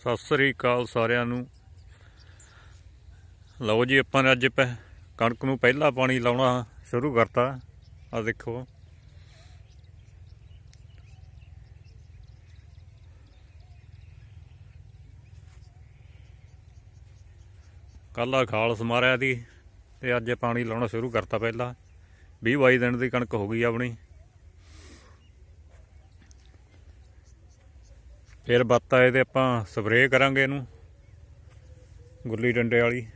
ਸਤਿ ਸ੍ਰੀ ਅਕਾਲ ਸਾਰਿਆਂ ਨੂੰ ਲਓ ਜੀ ਆਪਾਂ ਅੱਜ ਅੱਜ ਕਣਕ ਨੂੰ ਪਹਿਲਾ ਪਾਣੀ ਲਾਉਣਾ ਸ਼ੁਰੂ ਕਰਤਾ ਆ ਦੇਖੋ ਕੱਲਾ ਖਾਲ ਸਮਾਰਿਆ ਦੀ ਤੇ ਅੱਜ ਪਾਣੀ ਲਾਉਣਾ ਸ਼ੁਰੂ ਕਰਤਾ ਪਹਿਲਾ 20 22 ਦਿਨ ਦੀ ਕਣਕ ਹੋ ਗਈ ਆਪਣੀ ਫਿਰ ਬੱਤਾ ਇਹਦੇ ਆਪਾਂ ਸਪਰੇਅ ਕਰਾਂਗੇ ਇਹਨੂੰ ਗੁੱਲੀ ਡੰਡੇ ਵਾਲੀ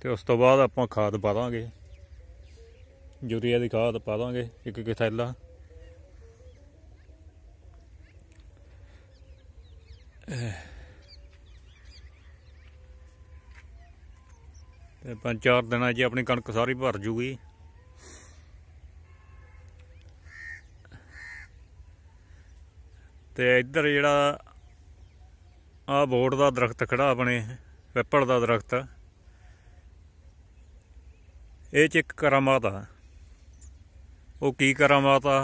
ਤੇ ਉਸ ਤੋਂ ਬਾਅਦ ਆਪਾਂ ਖਾਦ ਪਾ ਦਾਂਗੇ ਯੂਰੀਆ ਦੀ ਖਾਦ ਪਾ ਦਾਂਗੇ ਇੱਕ ਇੱਕ ਥੈਲਾ ਤੇ ਪੰਜ ਚਾਰ ਦਿਨਾਂ 'ਚ ਆਪਣੀ ਕਣਕ ਸਾਰੀ ਭਰ ਜੂਗੀ ਤੇ ਇੱਧਰ ਜਿਹੜਾ ਆ ਬੋਰਡ ਦਾ ਦਰਖਤ ਖੜਾ ਆਪਣੇ ਪਿੱਪਲ ਦਾ ਦਰਖਤ ਇਹ ਚ ਇੱਕ ਕਰਾਮਾਤ ਆ ਉਹ ਕੀ ਕਰਾਮਾਤ ਆ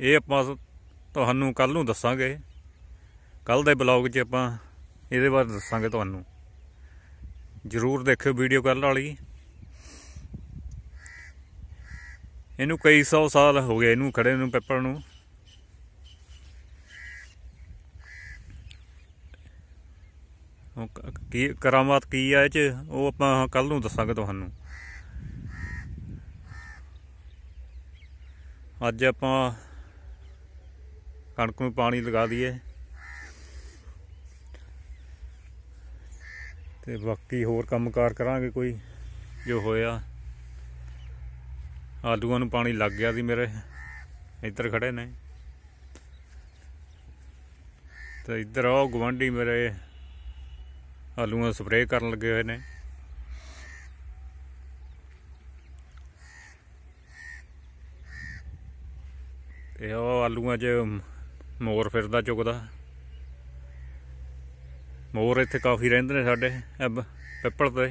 ਇਹ ਆਪਾਂ ਤੁਹਾਨੂੰ ਕੱਲ ਨੂੰ ਦੱਸਾਂਗੇ ਕੱਲ ਦੇ ਬਲੌਗ 'ਚ ਆਪਾਂ ਇਹਦੇ ਬਾਰੇ ਦੱਸਾਂਗੇ ਤੁਹਾਨੂੰ ਜ਼ਰੂਰ ਦੇਖਿਓ ਵੀਡੀਓ ਕੱਲ ਵਾਲੀ ਇਹਨੂੰ ਕਈ ਸੌ ਸਾਲ ਹੋ ਗਏ ਇਹਨੂੰ ਖੜੇ ਨੂੰ ਪਿੱਪਲ ਨੂੰ ਕੀ ਕਰਾਮਾਤ ਕੀ ਆ ਇਹ ਚ ਉਹ ਆਪਾਂ ਕੱਲ ਨੂੰ ਦੱਸਾਂਗੇ ਤੁਹਾਨੂੰ ਅੱਜ ਆਪਾਂ ਕਣਕ ਨੂੰ ਪਾਣੀ ਲਗਾ ਦਈਏ ਤੇ ਬਾਕੀ ਹੋਰ ਕੰਮਕਾਰ ਕਰਾਂਗੇ ਕੋਈ ਜੋ ਹੋਇਆ ਆਲੂਆਂ ਨੂੰ ਪਾਣੀ ਲੱਗ ਗਿਆ ਸੀ ਮੇਰੇ ਇੱਧਰ ਖੜੇ ਨੇ ਤੇ ਇੱਧਰ ਉਹ ਗਵੰਡੀ ਮੇਰੇ ਆਲੂਆਂ ਦਾ ਸਪਰੇਅ ਕਰਨ ਲੱਗੇ ਹੋਏ ਨੇ ਇਹ ਉਹ ਆਲੂਆਂ 'ਚ ਮੋਰ ਫਿਰਦਾ ਚੁਗਦਾ ਮੋਰ ਇੱਥੇ ਕਾਫੀ ਰਹਿੰਦੇ ਨੇ ਸਾਡੇ ਪਿੱਪਲ ਤੇ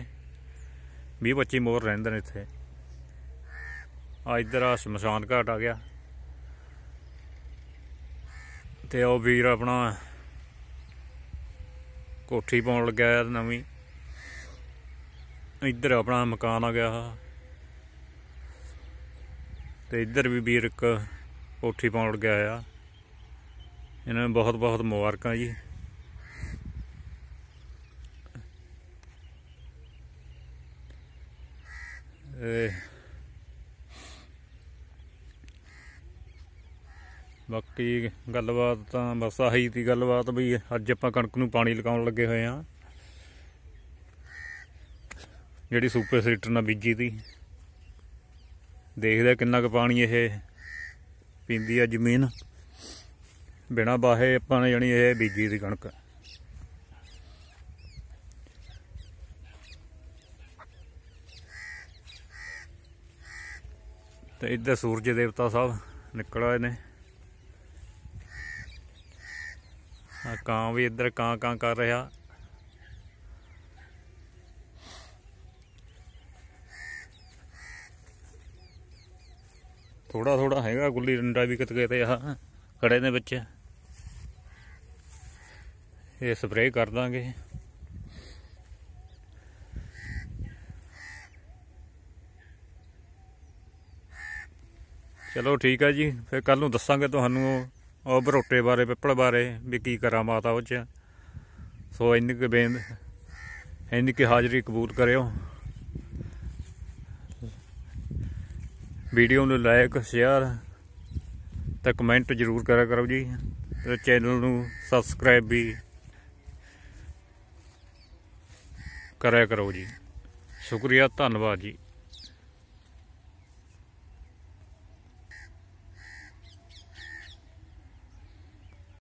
20 25 ਮੋਰ ਰਹਿੰਦੇ ਨੇ ਇੱਥੇ ਆ ਇਧਰ ਆ ਸ਼ਮਸ਼ਾਨ ਘਾਟ ਆ ਗਿਆ ਤੇ ਉਹ ਵੀਰ ਆਪਣਾ ਕੋਠੀ ਪਾਉਣ ਲੱਗਾ ਨਵੀਂ ਇੱਧਰ ਆਪਣਾ ਮਕਾਨ ਆ ਗਿਆ ਤੇ ਇੱਧਰ ਵੀ ਵੀਰ ਇੱਕ ਕੋਠੀ ਪਾਉਣ ਲੱਗਾ ਆ ਇਹਨਾਂ ਨੂੰ ਬਹੁਤ ਬਹੁਤ ਮੁਬਾਰਕਾਂ ਜੀ ਇਹ ਬਾਕੀ ਗੱਲਬਾਤ ਤਾਂ ਬਸ ਆਹੀ ਸੀ ਗੱਲਬਾਤ ਵੀ ਅੱਜ ਆਪਾਂ ਕਣਕ ਨੂੰ ਪਾਣੀ ਲਗਾਉਣ ਲੱਗੇ ਹੋਏ ਆ ਜਿਹੜੀ ਸੁਪਰ ਸੀਟਰ ਨਾਲ ਬੀਜੀ ਤੀ ਦੇਖਦੇ ਕਿੰਨਾ ਕੁ ਪਾਣੀ ਇਹ ਪੀਂਦੀ ਆ ਜ਼ਮੀਨ ਬਿਨਾ ਬਾਹੇ ਆਪਾਂ ਨੇ ਜਣੀ ਇਹ ਬੀਜੀ ਦੀ ਕਣਕ ਤੇ ਇੱਧਰ ਸੂਰਜ ਦੇਵਤਾ ਸਾਹਿਬ ਨਿਕਲ ਆਏ ਨੇ ਆ ਕਾਂ ਵੀ ਇੱਧਰ ਕਾਂ ਕਾਂ ਕਰ ਰਿਹਾ ਥੋੜਾ ਥੋੜਾ ਹੈਗਾ ਗੁੱਲੀ ਡੰਡਾ ਵੀ ਕਿਤੇ ਤੇ ਆ ਖੜੇ ਦੇ ਵਿੱਚ ਇਹ ਸਪਰੇਅ ਕਰ ਦਾਂਗੇ ਚਲੋ ਠੀਕ ਹੈ ਜੀ ਫਿਰ ਕੱਲ ਨੂੰ ਦੱਸਾਂਗੇ ਤੁਹਾਨੂੰ ਉਹ ਬਰੋਟੇ ਬਾਰੇ ਪਿੱਪਲ ਬਾਰੇ ਵੀ ਕੀ ਕਰਾਂ ਮਾਤਾ ਉਹ ਚ ਸੋ ਇੰਨੀ ਕਿ ਬੇਨ ਇੰਨੀ ਕਿ ਹਾਜ਼ਰੀ ਕਬੂਲ ਕਰਿਓ ਵੀਡੀਓ ਨੂੰ ਲਾਇਕ ਸ਼ੇਅਰ ਤੇ ਕਮੈਂਟ ਜ਼ਰੂਰ ਕਰਿਆ ਕਰੋ ਜੀ ਤੇ ਚੈਨਲ ਨੂੰ ਸਬਸਕ੍ਰਾਈਬ ਵੀ ਕਰਿਆ ਕਰੋ ਜੀ ਸ਼ੁਕਰੀਆ ਧੰਨਵਾਦ ਜੀ